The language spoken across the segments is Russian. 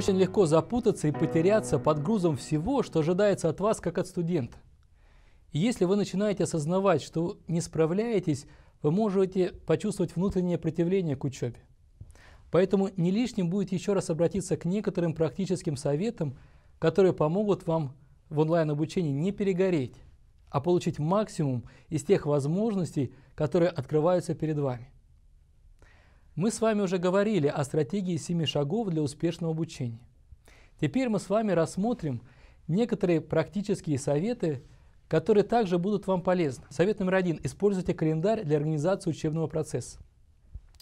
очень легко запутаться и потеряться под грузом всего, что ожидается от вас, как от студента. И если вы начинаете осознавать, что не справляетесь, вы можете почувствовать внутреннее противление к учебе. Поэтому не лишним будет еще раз обратиться к некоторым практическим советам, которые помогут вам в онлайн-обучении не перегореть, а получить максимум из тех возможностей, которые открываются перед вами. Мы с вами уже говорили о стратегии семи шагов для успешного обучения. Теперь мы с вами рассмотрим некоторые практические советы, которые также будут вам полезны. Совет номер один. Используйте календарь для организации учебного процесса.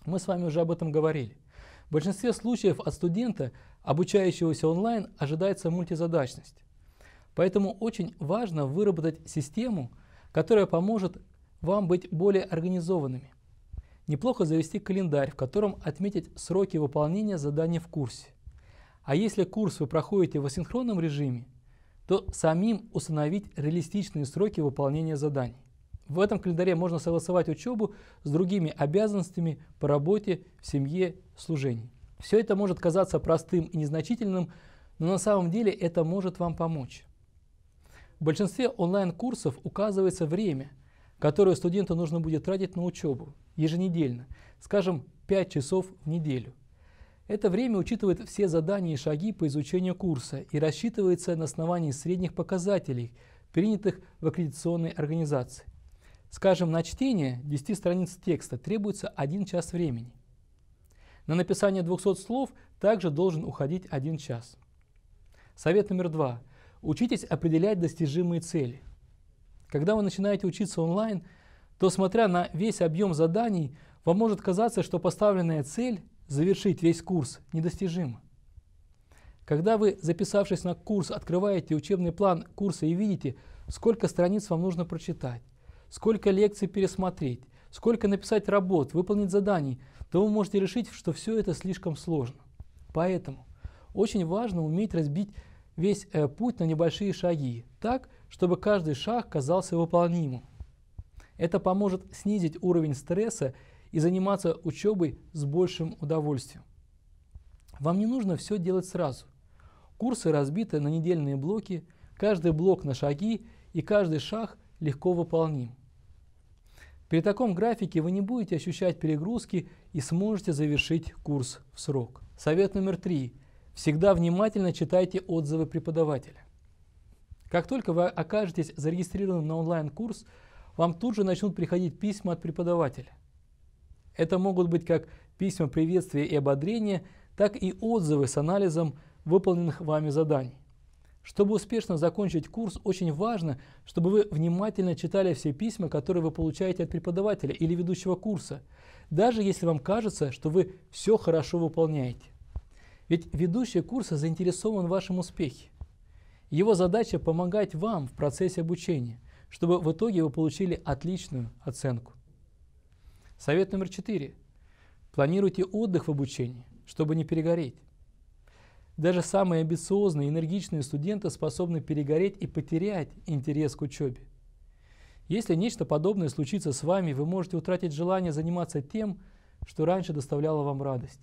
Мы с вами уже об этом говорили. В большинстве случаев от студента, обучающегося онлайн, ожидается мультизадачность. Поэтому очень важно выработать систему, которая поможет вам быть более организованными. Неплохо завести календарь, в котором отметить сроки выполнения задания в курсе. А если курс вы проходите в асинхронном режиме, то самим установить реалистичные сроки выполнения заданий. В этом календаре можно согласовать учебу с другими обязанностями по работе, в семье, служении. Все это может казаться простым и незначительным, но на самом деле это может вам помочь. В большинстве онлайн-курсов указывается время – которую студенту нужно будет тратить на учебу еженедельно, скажем, 5 часов в неделю. Это время учитывает все задания и шаги по изучению курса и рассчитывается на основании средних показателей, принятых в аккредитационной организации. Скажем, на чтение 10 страниц текста требуется 1 час времени. На написание 200 слов также должен уходить 1 час. Совет номер два. Учитесь определять достижимые цели. Когда вы начинаете учиться онлайн, то смотря на весь объем заданий, вам может казаться, что поставленная цель завершить весь курс недостижима. Когда вы, записавшись на курс, открываете учебный план курса и видите, сколько страниц вам нужно прочитать, сколько лекций пересмотреть, сколько написать работ, выполнить заданий, то вы можете решить, что все это слишком сложно. Поэтому очень важно уметь разбить весь э, путь на небольшие шаги, так, чтобы каждый шаг казался выполнимым. Это поможет снизить уровень стресса и заниматься учебой с большим удовольствием. Вам не нужно все делать сразу. Курсы разбиты на недельные блоки, каждый блок на шаги и каждый шаг легко выполним. При таком графике вы не будете ощущать перегрузки и сможете завершить курс в срок. Совет номер три. Всегда внимательно читайте отзывы преподавателя. Как только вы окажетесь зарегистрированным на онлайн-курс, вам тут же начнут приходить письма от преподавателя. Это могут быть как письма приветствия и ободрения, так и отзывы с анализом выполненных вами заданий. Чтобы успешно закончить курс, очень важно, чтобы вы внимательно читали все письма, которые вы получаете от преподавателя или ведущего курса, даже если вам кажется, что вы все хорошо выполняете. Ведь ведущий курса заинтересован в вашем успехе. Его задача – помогать вам в процессе обучения, чтобы в итоге вы получили отличную оценку. Совет номер четыре. Планируйте отдых в обучении, чтобы не перегореть. Даже самые амбициозные и энергичные студенты способны перегореть и потерять интерес к учебе. Если нечто подобное случится с вами, вы можете утратить желание заниматься тем, что раньше доставляло вам радость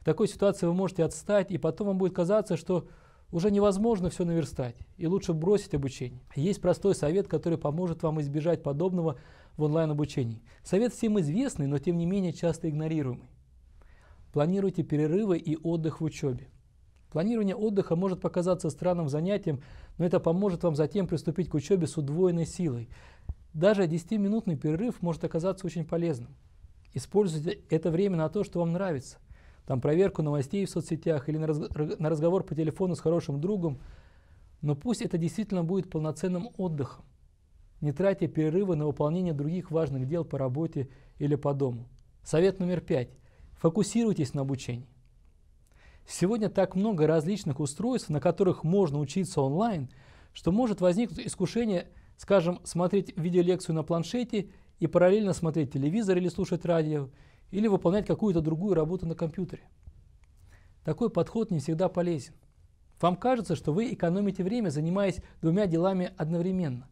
в такой ситуации вы можете отстать, и потом вам будет казаться, что уже невозможно все наверстать, и лучше бросить обучение. Есть простой совет, который поможет вам избежать подобного в онлайн-обучении. Совет всем известный, но тем не менее часто игнорируемый. Планируйте перерывы и отдых в учебе. Планирование отдыха может показаться странным занятием, но это поможет вам затем приступить к учебе с удвоенной силой. Даже 10-минутный перерыв может оказаться очень полезным. Используйте это время на то, что вам нравится там проверку новостей в соцсетях или на, раз, на разговор по телефону с хорошим другом, но пусть это действительно будет полноценным отдыхом, не тратя перерывы на выполнение других важных дел по работе или по дому. Совет номер пять. Фокусируйтесь на обучении. Сегодня так много различных устройств, на которых можно учиться онлайн, что может возникнуть искушение, скажем, смотреть видеолекцию на планшете и параллельно смотреть телевизор или слушать радио, или выполнять какую-то другую работу на компьютере. Такой подход не всегда полезен. Вам кажется, что вы экономите время, занимаясь двумя делами одновременно.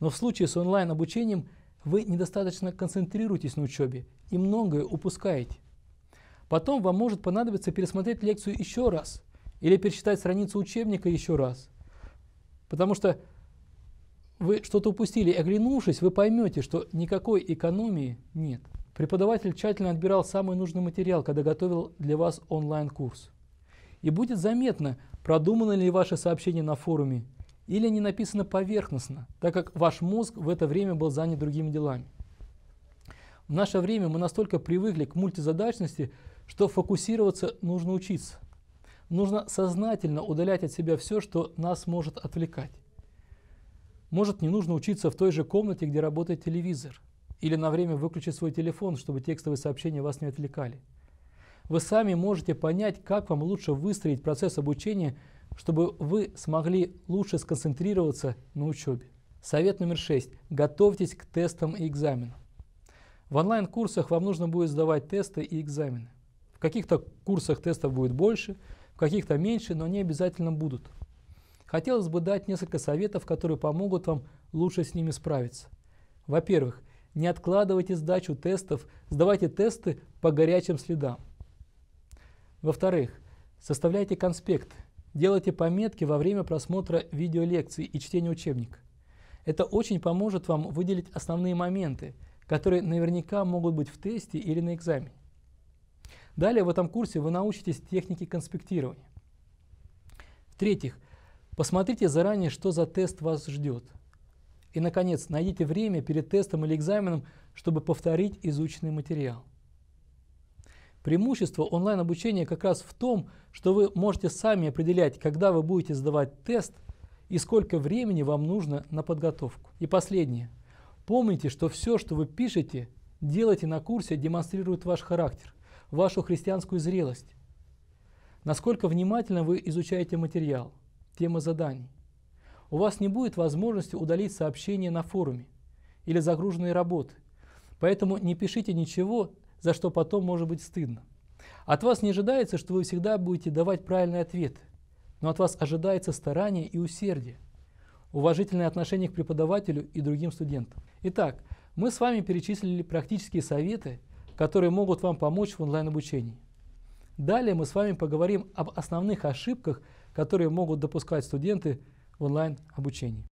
Но в случае с онлайн-обучением вы недостаточно концентрируетесь на учебе и многое упускаете. Потом вам может понадобиться пересмотреть лекцию еще раз или перечитать страницу учебника еще раз. Потому что вы что-то упустили, оглянувшись, вы поймете, что никакой экономии нет. Преподаватель тщательно отбирал самый нужный материал, когда готовил для вас онлайн-курс. И будет заметно, продуманы ли ваши сообщения на форуме, или не написано поверхностно, так как ваш мозг в это время был занят другими делами. В наше время мы настолько привыкли к мультизадачности, что фокусироваться нужно учиться. Нужно сознательно удалять от себя все, что нас может отвлекать. Может, не нужно учиться в той же комнате, где работает телевизор – или на время выключить свой телефон, чтобы текстовые сообщения вас не отвлекали. Вы сами можете понять, как вам лучше выстроить процесс обучения, чтобы вы смогли лучше сконцентрироваться на учебе. Совет номер шесть: Готовьтесь к тестам и экзаменам. В онлайн-курсах вам нужно будет сдавать тесты и экзамены. В каких-то курсах тестов будет больше, в каких-то меньше, но они обязательно будут. Хотелось бы дать несколько советов, которые помогут вам лучше с ними справиться. Во-первых, не откладывайте сдачу тестов, сдавайте тесты по горячим следам. Во-вторых, составляйте конспекты, делайте пометки во время просмотра видеолекций и чтения учебника. Это очень поможет вам выделить основные моменты, которые наверняка могут быть в тесте или на экзамене. Далее в этом курсе вы научитесь технике конспектирования. В-третьих, посмотрите заранее, что за тест вас ждет – и, наконец, найдите время перед тестом или экзаменом, чтобы повторить изученный материал. Преимущество онлайн-обучения как раз в том, что вы можете сами определять, когда вы будете сдавать тест и сколько времени вам нужно на подготовку. И последнее. Помните, что все, что вы пишете, делаете на курсе, демонстрирует ваш характер, вашу христианскую зрелость. Насколько внимательно вы изучаете материал, темы заданий у вас не будет возможности удалить сообщение на форуме или загруженные работы. Поэтому не пишите ничего, за что потом может быть стыдно. От вас не ожидается, что вы всегда будете давать правильный ответ, но от вас ожидается старание и усердие, уважительное отношение к преподавателю и другим студентам. Итак, мы с вами перечислили практические советы, которые могут вам помочь в онлайн-обучении. Далее мы с вами поговорим об основных ошибках, которые могут допускать студенты в онлайн-обучении.